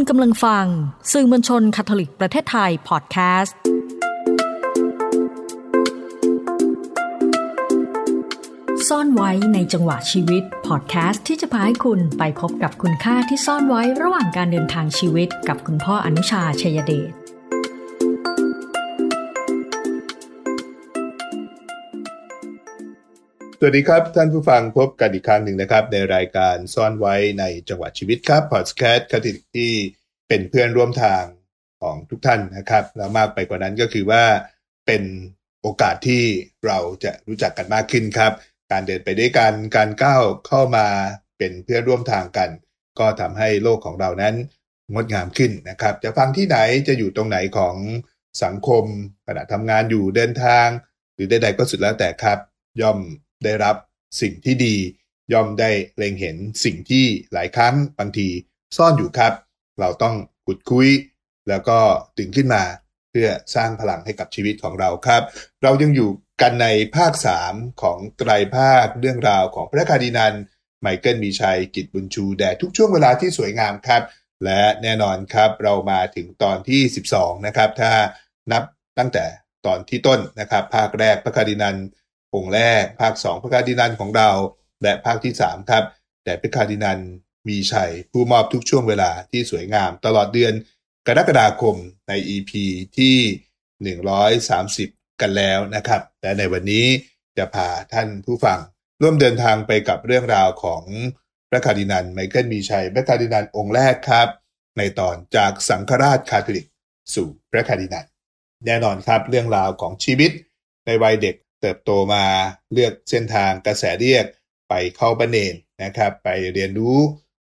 ณกำลังฟังสื่อมวลชนคาทอลิกประเทศไทยพอดแคสต์ ซ่อนไว้ในจังหวะชีวิตพอดแคสต์ที่จะพาให้คุณไปพบกับคุณค่าที่ซ่อนไว้ระหว่างการเดินทางชีวิต กับคุณพ่ออนุชาชยเดชสวัสดีครับ ท่านผู้ฟังพบกันอีกครั้งหนึ่งนะครับในรายการซ่อนไว้ในจังหวะชีวิตครับพอดแคสต์คติที่เป็นเพื่อนร่วมทางของทุกท่านนะครับ แล้วมากไปกว่านั้นก็คือว่าเป็นโอกาสที่เราจะรู้จักกันมากขึ้นครับ การเดินไปด้วยกันการก้าวเข้ามาเป็นเพื่อนร่วมทางกัน ก็ทำให้โลกของเรานั้นงดงามขึ้นนะครับ จะฟังที่ไหนจะอยู่ตรงไหนของสังคมขณะทำงานอยู่เดินทาง หรือใดๆก็สุดแล้วแต่ครับ ย่อมได้รับสิ่งที่ดีย่อมได้เล็งเห็นสิ่งที่หลายครั้งบางทีซ่อนอยู่ครับ เราต้องขุดคุย แล้วก็ตึงขึ้นมาเพื่อสร้างพลังให้กับชีวิตของเราครับ เรายังอยู่กันในภาค 3 ของไตรภาคเรื่องราวของพระคาดินันไมเคิลมีชัยกิจบุญชูแด่ทุกช่วงเวลาที่สวยงามครับ และแน่นอนครับเรามาถึงตอนที่ 12 นะครับ ถ้านับตั้งแต่ตอนที่ต้นนะครับ ภาคแรกพระคาดินันองแรกภาค 2 พระคาดินันของเราและภาคที่ 3 ครับ แต่พระคาดินันมีชัยผู้มอบทุกช่วงเวลาที่สวยงามตลอดเดือนกรกฎาคมใน EP ที่130 กันแล้วนะครับและในวันนี้จะพาท่านผู้ฟัง ร่วมเดินทางไปกับเรื่องราวของพระคาดินันไมเคิลมีชัยพระคาดินันองค์แรกครับ ในตอนจากสังฆราชคาทอลิกสู่พระคาดินันแน่นอนครับเรื่องราวของชีวิตในวัยเด็กเติบโตมาเลือกเส้นทางกระแสเรียกไปเข้าบันเนนนะครับ ไปเรียนรู้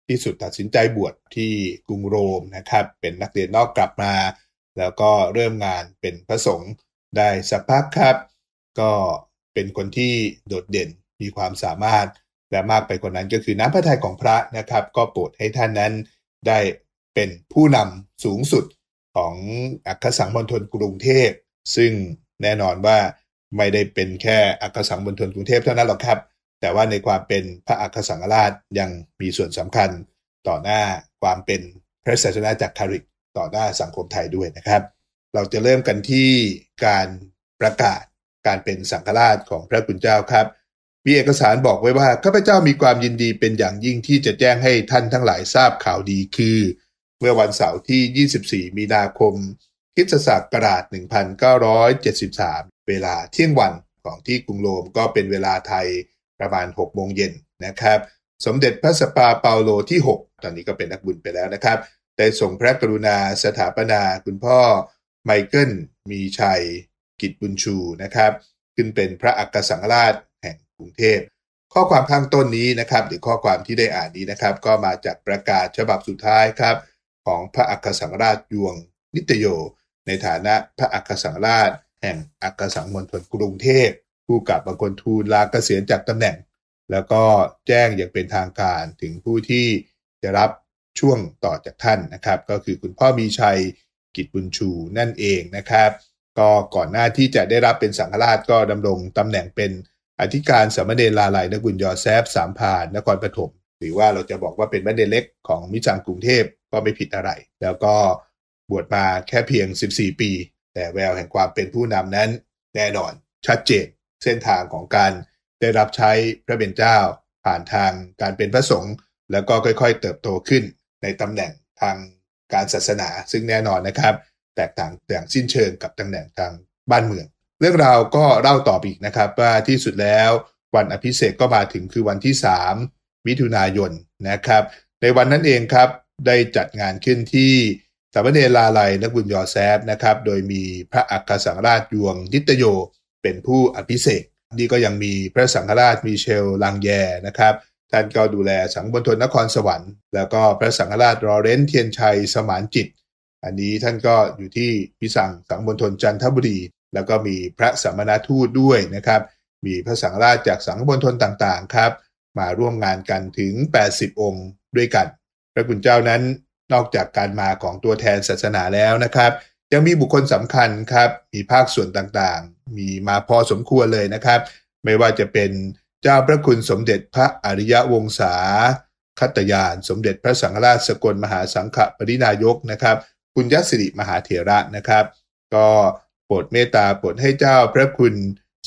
ที่สุดตัดสินใจบวชที่กรุงโรมนะครับ เป็นนักเรียนนอกกลับมา แล้วก็เริ่มงานเป็นพระสงฆ์ได้สักพักครับ ก็เป็นคนที่โดดเด่นมีความสามารถและมากไปกว่านั้นก็คือน้ำพระทัยของพระนะครับ ก็โปรดให้ท่านนั้นได้เป็นผู้นำสูงสุดของอัคสังมณฑลกรุงเทพซึ่งแน่นอนว่าไม่ได้เป็นแค่อักสังบนทนกรุงเทพเท่านั้นหรอกครับ แต่ว่าในความเป็นพระอักสังราชยังมีส่วนสำคัญต่อหน้าความเป็นพระศาสนาจักรคาริกต่อหน้าสังคมไทยด้วยนะครับ เราจะเริ่มกันที่การประกาศการเป็นสังฆราชของพระคุณเจ้าครับ มีเอกสารบอกไว้ว่าข้าพเจ้ามีความยินดีเป็นอย่างยิ่งที่จะแจ้งให้ท่านทั้งหลายทราบข่าวดีคือ เมื่อวันเสาร์ที่ 24 มีนาคม คิศศักราช 1973เวลาเที่ยงวันของที่กรุงโรมก็เป็นเวลาไทยประมาณ 6 โมงเย็นนะครับ สมเด็จพระสปาเปาโลที่ 6 ตอนนี้ก็เป็นนักบุญไปแล้วนะครับได้ส่งพระกรุณาสถาปนาคุณพ่อไมเคิลมีชัยกิจบุญชูนะครับขึ้นเป็นพระอักสังฆราชแห่งกรุงเทพ ข้อความข้างต้นนี้นะครับหรือข้อความที่ได้อ่านนี้นะครับก็มาจากประกาศฉบับสุดท้ายครับของพระอักสังฆราชยวงนิตโยในฐานะพระอักสังฆราชแห่งอักสังมณฑลกรุงเทพ ผู้กับบางคนทูลลาเกษียณจากตำแหน่ง แล้วก็แจ้งอย่างเป็นทางการถึงผู้ที่จะรับช่วงต่อจากท่านนะครับ ก็คือคุณพ่อมีชัยกิจบุญชูนั่นเองนะครับ ก็ก่อนหน้าที่จะได้รับเป็นสังฆราชก็ดำรงตำแหน่งเป็นอธิการสมเณรลาลัยนกุญยอแซบสามพาน นครปฐมหรือว่าเราจะบอกว่าเป็นบัณฑิตเล็กของมิจังกรุงเทพก็ไม่ผิดอะไร แล้วก็บวชมาแค่เพียง 14 ปีแต่แววแห่งความเป็นผู้นำนั้นแน่นอนชัดเจนเส้นทางของการได้รับใช้ พระเบญเจ้าผ่านทางการเป็นพระสงฆ์แล้วก็ค่อยๆ เติบโตขึ้น ในตำแหน่งทางการศาสนา ซึ่งแน่นอนนะครับแตกต่างอย่างสิ้นเชิงกับตำแหน่งทางบ้านเมือง เรื่องราวก็เล่าต่ออีกนะครับ ว่าที่สุดแล้ววันอภิเษกก็มาถึงคือวันที่ 3 มิถุนายนนะครับ ในวันนั้นเองครับ ได้จัดงานขึ้นที่สามเณรลาลัยและบุญยอแซบนะครับโดยมีพระอักรสังราชยวงดิตโยเป็นผู้อภิเษกนี่ก็ยังมีพระสังฆราชมิเชลลังแยนะครับท่านก็ดูแลสังบนทนนครสวรรค์แล้วก็พระสังฆราชรอเรนเทียนชัยสมานจิตอันนี้ท่านก็อยู่ที่พิสังสังบนทนจันทบุรีแล้วก็มีพระสมณทูตด้วยนะครับมีพระสังฆราชจากสังบนทนต่างๆครับมาร่วมงานกันถึง80องค์ด้วยกันพระกุณเจ้านั้นนอกจากการมาของตัวแทนศาสนาแล้วนะครับยังมีบุคคลสำคัญครับมีภาคส่วนต่างๆ มีมาพอสมควรเลยนะครับ ไม่ว่าจะเป็นเจ้าพระคุณสมเด็จพระอริยวงศาคัตยาน สมเด็จพระสังฆราชสกลมหาสังฆปรินายกนะครับคุณยศสิริมหาเถระนะครับ ก็โปรดเมตตาโปรดให้เจ้าพระคุณ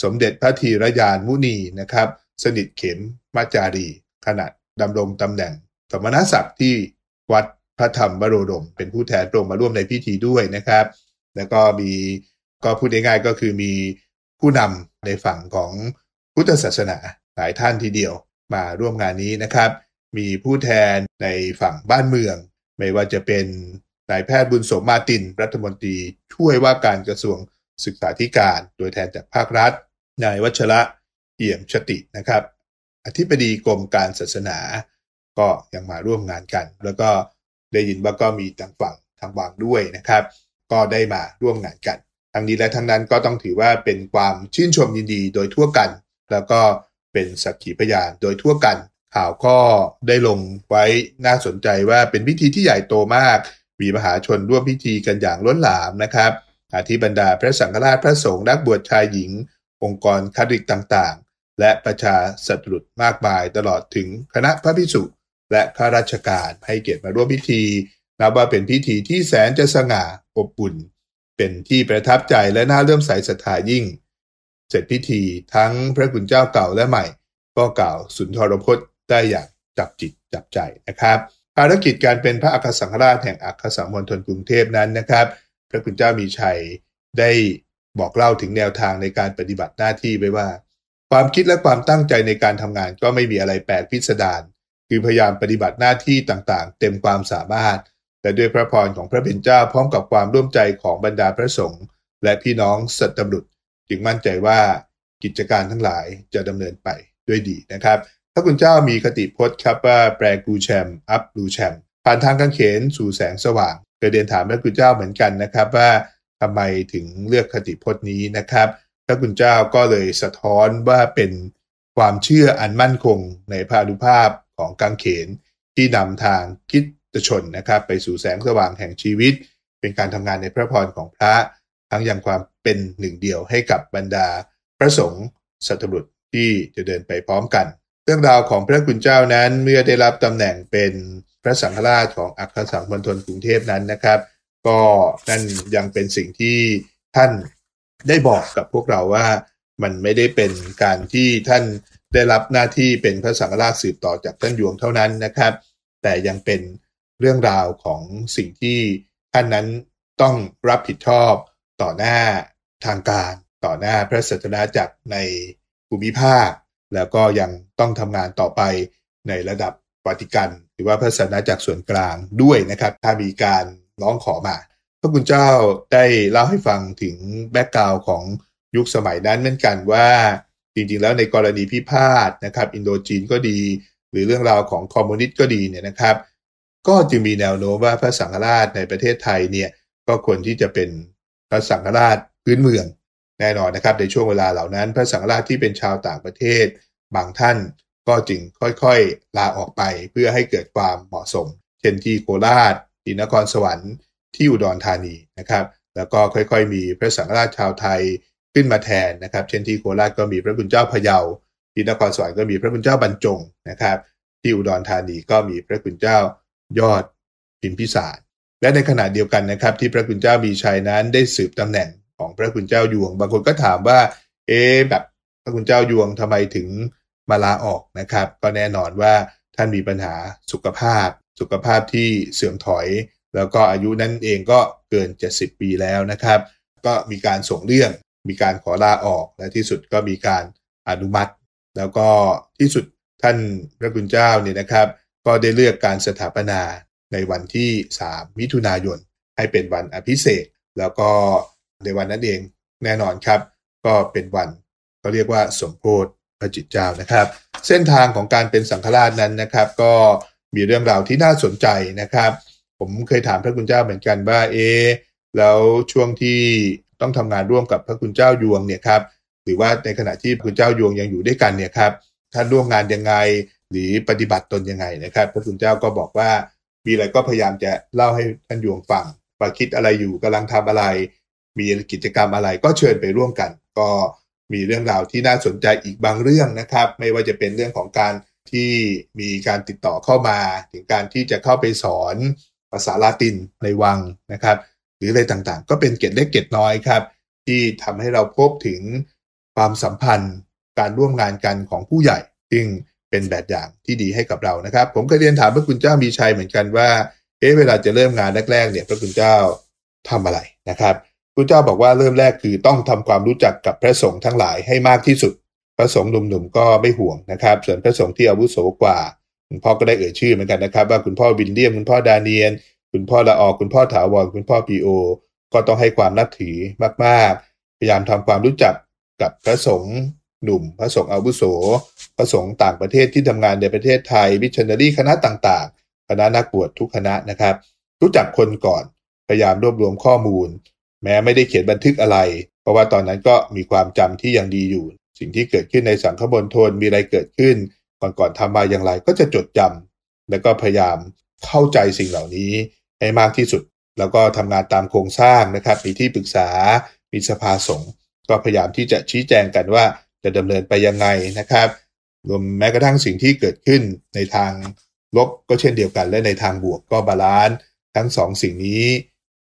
สมเด็จพระธีรยานมุนีนะครับ สนิทเข็มมาจารีขณะดำรงตำแหน่งสมณศักดิ์ที่วัดพระธรรมวโรดมเป็นผู้แทนตรงมาร่วมในพิธีด้วยนะครับ แล้วก็มีก็พูดง่ายๆก็คือมีผู้นำในฝั่งของพุทธศาสนาหลายท่านทีเดียวมาร่วมงานนี้นะครับ มีผู้แทนในฝั่งบ้านเมือง ไม่ว่าจะเป็นนายแพทย์บุญสมมาติน รัฐมนตรีช่วยว่าการกระทรวงศึกษาธิการ โดยแทนจากภาครัฐนายวัชระเอี่ยมชตินะครับ อธิบดีกรมการศาสนาก็ยังมาร่วมงานกัน แล้วก็ได้ยินว่าก็มีทางฝั่งทางวางด้วยนะครับ ก็ได้มาร่วมงานกันทั้งนี้และทั้งนั้นก็ต้องถือว่าเป็นความชื่นชมยินดีโดยทั่วกัน แล้วก็เป็นสักขีพยานโดยทั่วกัน ข่าวก็ได้ลงไว้น่าสนใจว่าเป็นพิธีที่ใหญ่โตมาก มีมหาชนร่วมพิธีกันอย่างล้นหลามนะครับ อาทิบรรดาพระสังฆราชพระสงฆ์นักบวชชายหญิง องค์กรคาริกต่างๆ และประชาสัตรุษมากมายตลอดถึงคณะพระภิกษุและข้าราชการให้เกียรติมาร่วมพิธีนับว่าเป็นพิธีที่แสนจะสง่าอบอุ่น เป็นที่ประทับใจและน่าเลื่อมใสศรัทธายิ่ง เสร็จพิธีทั้งพระคุณเจ้าเก่าและใหม่ก็กล่าวสุนทรพจน์ ได้อย่างจับจิตจับใจนะครับ ภารกิจการเป็นพระอัครสังฆราชแห่งอัครสมณฑลกรุงเทพนั้นนะครับ พระคุณเจ้ามีชัย ได้บอกเล่าถึงแนวทางในการปฏิบัติหน้าที่ไว้ว่า ความคิดและความตั้งใจในการทำงานก็ไม่มีอะไรแปลกพิสดารคือพยายามปฏิบัติหน้าที่ต่างๆ เต็มความสามารถ แต่ด้วยพระพรของพระบิดเจ้าพร้อมกับความร่วมใจของบรรดาพระสงฆ์และพี่น้องสัตตุรุษจึงมั่นใจว่ากิจการทั้งหลายจะดำเนินไปด้วยดีนะครับถ้าคุณเจ้ามีคติพจน์ครับว่าแปลกูแชมอัพรูแชม ผ่านทางกางเขนสู่แสงสว่างเคยเดินถามพระคุณเจ้าเหมือนกันนะครับว่าทำไมถึงเลือกคติพจน์นี้นะครับพระคุณเจ้าก็เลยสะท้อนว่าเป็นความเชื่ออันมั่นคงในพานุภาพของกังเขนที่นำทางคิดตชนนะครับ ไปสู่แสงสว่างแห่งชีวิตเป็นการทำงานในพระพรของพระ ทั้งยังความเป็นหนึ่งเดียวให้กับบรรดาพระสงฆ์สัตบุตรที่จะเดินไปพร้อมกัน เรื่องราวของพระคุณเจ้านั้น เมื่อได้รับตำแหน่งเป็นพระสังฆราช ของอัครสังมณฑลกรุงเทพนั้นนะครับ ก็นั่นยังเป็นสิ่งที่ท่านได้บอกกับพวกเราว่ามันไม่ได้เป็นการที่ท่านได้รับหน้าที่เป็นพระสังฆราชสืบต่อจากท่านยวงเท่านั้นนะครับ แต่ยังเป็นเรื่องราวของสิ่งที่ท่านนั้นต้องรับผิดชอบต่อหน้าทางการ ต่อหน้าพระสัสนาจักรในภูมิภาค แล้วก็ยังต้องทำงานต่อไปในระดับวาติกันหรือว่าพระสัสนาจักรส่วนกลางด้วยนะครับ ถ้ามีการร้องขอมา พระคุณเจ้าได้เล่าให้ฟังถึงแบ็กกราวของยุคสมัยนั้นเหมือนกันว่าจริงๆแล้วในกรณีพิพาทนะครับอินโดจีนก็ดีหรือเรื่องราวของคอมมิวนิสต์ก็ดีเนี่ยนะครับ ก็จะมีแนวโน้มว่าพระสังฆราชในประเทศไทยเนี่ยก็ควรที่จะเป็นพระสังฆราชพื้นเมือง แน่นอนนะครับในช่วงเวลาเหล่านั้น พระสังฆราชที่เป็นชาวต่างประเทศ บางท่านก็จึงค่อยๆลาออกไปเพื่อให้เกิดความเหมาะสม เช่นที่โคราชที่นครสวรรค์ ที่อุดรธานีนะครับแล้วก็ค่อยๆมีพระสังฆราชชาวไทยขึ้นมาแทนนะครับ เช่นที่โคราชก็มีพระคุณเจ้าพะเยาที่นครสวรรค์ก็มีพระคุณเจ้าบรรจงนะครับที่อุดรธานีก็มีพระคุณเจ้ายอดพิมพิสารและในขณะเดียวกันนะครับ ที่พระคุณเจ้ามีชัยนั้นได้สืบตำแหน่งของพระคุณเจ้ายวง บางคนก็ถามว่าเอ๊แบบพระคุณเจ้ายวงทำไมถึงมาลาออกนะครับก็แน่นอนว่าท่านมีปัญหาสุขภาพ สุขภาพที่เสื่อมถอย แล้วก็อายุนั้นเองก็เกิน70ปีแล้วนะครับ ก็มีการส่งเรื่องมีการขอลาออกและที่สุดก็มีการอนุมัติ แล้วก็ที่สุดท่านพระคุณเจ้าเนี่ยนะครับ ก็ได้เลือกการสถาปนาในวันที่ 3 มิถุนายน ให้เป็นวันอภิเษกแล้วก็ในวันนั้นเองแน่นอนครับ ก็เป็นวัน ก็เรียกว่าสมโพธิพระจิตเจ้านะครับ เส้นทางของการเป็นสังฆราชนั้นนะครับ ก็มีเรื่องราวที่น่าสนใจนะครับ ผมเคยถามพระคุณเจ้าเหมือนกันว่าเอ แล้วช่วงที่ต้องทำงานร่วมกับพระคุณเจ้ายวงเนี่ยครับ หรือว่าในขณะที่พระคุณเจ้ายวงยังอยู่ด้วยกันเนี่ยครับท่านร่วมงานยังไง หรือปฏิบัติตนยังไงนะครับ พระคุณเจ้าก็บอกว่า มีอะไรก็พยายามจะเล่าให้ท่านยวงฟัง ว่าคิดอะไรอยู่กำลังทำอะไร มีกิจกรรมอะไรก็เชิญไปร่วมกัน ก็มีเรื่องราวที่น่าสนใจอีกบางเรื่องนะครับ ไม่ว่าจะเป็นเรื่องของการที่มีการติดต่อเข้ามา ถึงการที่จะเข้าไปสอนภาษาลาตินในวังนะครับรืออะไรต่างๆ ก็เป็นเกตเล็กเกตน้อยครับ ที่ทำให้เราพบถึงความสัมพันธ์การร่วมงานกันของผู้ใหญ่ซึงเป็นแบบอย่างที่ดีให้กับเรานะครับ ผมเคยเรียนถามพระคุณเจ้ามีชัยเหมือนกันว่าเอ๊ะเวลาจะเริ่มงานแรกๆเนี่ยพระคุณเจ้าทำอะไรนะครับพระเจ้าบอกว่าเริ่มแรกคือต้องทำความรู้จักกับพระสงฆ์ทั้งหลายให้มากที่สุด พระสงฆ์หนุ่มๆก็ไม่ห่วงนะครับ ส่วนพระสงฆ์ที่อาวุโสกว่าคุณพ่อก็ได้เอ่ยชื่อเหมือนกันนะครับว่าคุณพ่อวินเดียมคุณพ่อดาเนียนคุณพ่อละออกคุณพ่อถาวร คุณพ่อปีโอ ก็ต้องให้ความนับถือมากๆ พยายามทำความรู้จักกับพระสงฆ์หนุ่ม พระสงฆ์อาวุโส พระสงฆ์ต่างประเทศที่ทำงานในประเทศไทย วิชันนารีคณะต่างๆ คณะนักบวชทุกคณะนะครับ รู้จักคนก่อน พยายามรวบรวมข้อมูล แม้ไม่ได้เขียนบันทึกอะไร เพราะว่าตอนนั้นก็มีความจำที่ยังดีอยู่ สิ่งที่เกิดขึ้นในสังคมบณทนมีอะไรเกิดขึ้น ก่อนก่อนทำมาอย่างไรก็จะจดจำ แล้วก็พยายามเข้าใจสิ่งเหล่านี้ให้มากที่สุดแล้วก็ทำงานตามโครงสร้างนะครับมีที่ปรึกษา มีสภาสงฆ์ก็พยายามที่จะชี้แจงกันว่าจะดำเนินไปยังไงนะครับ รวมแม้กระทั่งสิ่งที่เกิดขึ้น ในทางลบก็เช่นเดียวกัน และในทางบวกก็บาลานซ์ทั้งสองสิ่งนี้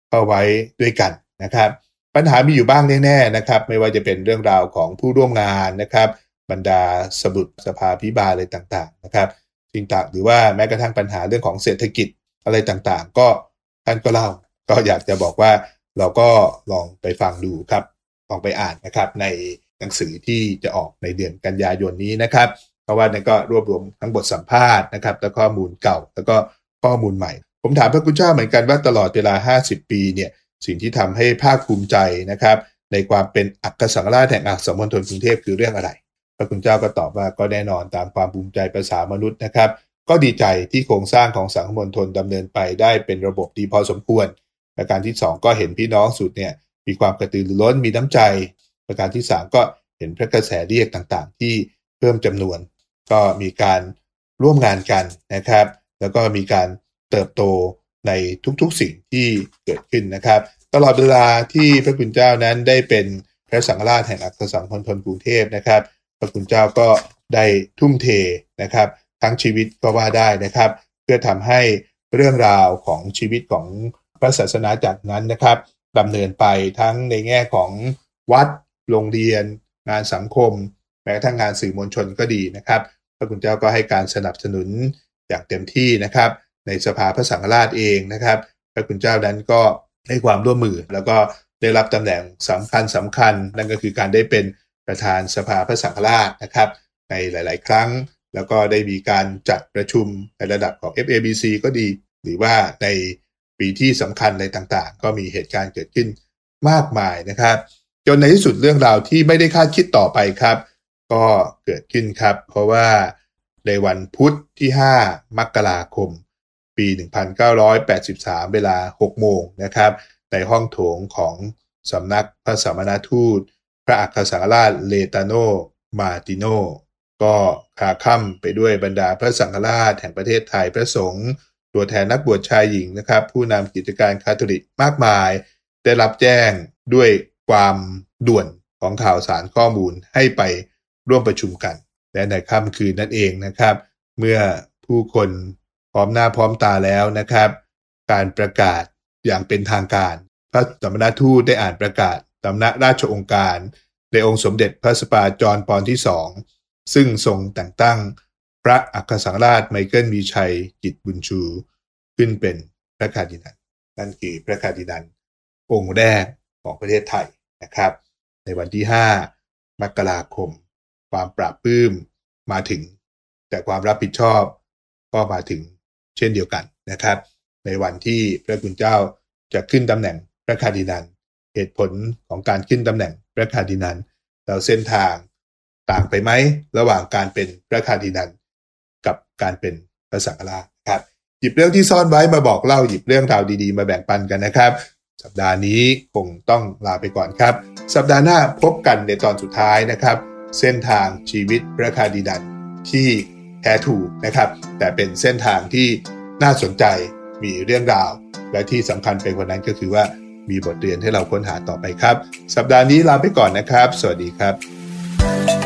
เข้าไว้ด้วยกันนะครับ ปัญหามีอยู่บ้างแน่ๆนะครับ ไม่ว่าจะเป็นเรื่องราวของผู้ร่วมงานนะครับ บรรดาสมุดสภาพิบาลอะไรต่างๆนะครับสิ่งต่างหรือว่าแม้กระทั่งปัญหาเรื่องของเศรษฐกิจอะไรต่างๆ ก็ท่านก็เล่าก็อยากจะบอกว่าเราก็ลองไปฟังดูครับ ลองไปอ่านนะครับ ในหนังสือที่จะออกในเดือนกันยายนนี้นะครับ เพราะว่านั่นก็รวบรวมทั้งบทสัมภาษณ์นะครับแล้วข้อมูลเก่า แล้วก็ข้อมูลใหม่ ผมถามพระคุณเจ้าเหมือนกันว่าตลอดเวลา 50 ปีเนี่ย สิ่งที่ทำให้ภาคภูมิใจนะครับ ในความเป็นอักษังราชแห่งอักษรมณฑลกรุงเทพคือเรื่องอะไร พระคุณเจ้าก็ตอบว่าก็แน่นอนตามความภูมิใจภาษามนุษย์นะครับก็ดีใจที่โครงสร้างของสังคมณฑลดำเนินไปได้เป็นระบบดีพอสมควร ประการที่ 2 ก็เห็นพี่น้องสุดเนี่ยมีความกระตือรือร้นมีน้ำใจ ประการที่ 3 ก็เห็นพระกระแสเรียกต่างๆที่เพิ่มจำนวน ก็มีการร่วมงานกันนะครับ แล้วก็มีการเติบโตในทุกๆสิ่งที่เกิดขึ้นนะครับ ตลอดเวลาที่พระคุณเจ้านั้นได้เป็นพระสังฆราชแห่งอักษรสังมณทนกรุงเทพนะครับพระคุณเจ้าก็ได้ทุ่มเทนะครับทั้งชีวิตก็ว่าได้นะครับ เพื่อทำให้เรื่องราวของชีวิตของพระศาสนาจักรนั้นนะครับดำเนินไปทั้งในแง่ของวัด โรงเรียน งานสังคมแม้กระทั่งงานสื่อมวลชนก็ดีนะครับ พระคุณเจ้าก็ให้การสนับสนุนอย่างเต็มที่นะครับในสภาพระสังฆราชเองนะครับ พระคุณเจ้านั้นก็ให้ความร่วมมือ แล้วก็ได้รับตำแหน่งสำคัญสำคัญนั่นก็คือการได้เป็นประธานสภาพระสังฆราชนะครับ ในหลาย ๆ ครั้งแล้วก็ได้มีการจัดประชุมในระดับของ FABC ก็ดี หรือว่าในปีที่สำคัญในต่างๆ ก็มีเหตุการณ์เกิดขึ้นมากมายนะครับ จนในที่สุดเรื่องราวที่ไม่ได้คาดคิดต่อไปครับ ก็เกิดขึ้นครับ เพราะว่าในวันพุธที่ 5มกราคม ปี 1983 เวลา6โมงนะครับ ในห้องโถงของสำนักพระสมณทูต พระอัครสาราชเลตาโน มาติโนก็คาค่ำไปด้วยบรรดาพระสังฆราชแห่งประเทศไทยพระสงฆ์ตัวแทนนักบวชชายหญิงนะครับ ผู้นำกิจการคาทอลิกมากมาย ได้รับแจ้งด้วยความด่วนของข่าวสารข้อมูลให้ไปร่วมประชุมกันและในค่ำคืนนั่นเองนะครับ เมื่อผู้คนพร้อมหน้าพร้อมตาแล้วนะครับ การประกาศอย่างเป็นทางการพระสมณทูตได้อ่านประกาศสำนักราชองค์การ ในองค์สมเด็จพระสปาจอนปอนที่สองซึ่งทรงแต่งตั้งพระอัครสังราชไมเคิลมีชัยกิจบุญชูขึ้นเป็นพระคาดินันนั่นคือพระคาดินันองค์แรกของประเทศไทยนะครับ ในวันที่5มกราคม ความปราบปื้มมาถึง แต่ความรับผิดชอบก็มาถึงเช่นเดียวกันนะครับ ในวันที่พระคุณเจ้าจะขึ้นตำแหน่งพระคาดินันเหตุผลของการขึ้นตำแหน่งพระคาดินันเราเส้นทางต่างไปไหม ระหว่างการเป็นพระคาดินัน กับการเป็นพระสังฆราชครับ หยิบเรื่องที่ซ่อนไว้มาบอกเล่าหยิบเรื่องราวดีๆ มาแบ่งปันกันนะครับ สัปดาห์นี้คงต้องลาไปก่อนครับ สัปดาห์หน้าพบกันในตอนสุดท้ายนะครับ เส้นทางชีวิตพระคาดินันที่แท้ถูกนะครับ แต่เป็นเส้นทางที่น่าสนใจมีเรื่องราว และที่สำคัญไปกว่านั้นก็คือว่ามีบทเรียนให้เราค้นหาต่อไปครับ สัปดาห์นี้ลาไปก่อนนะครับ สวัสดีครับ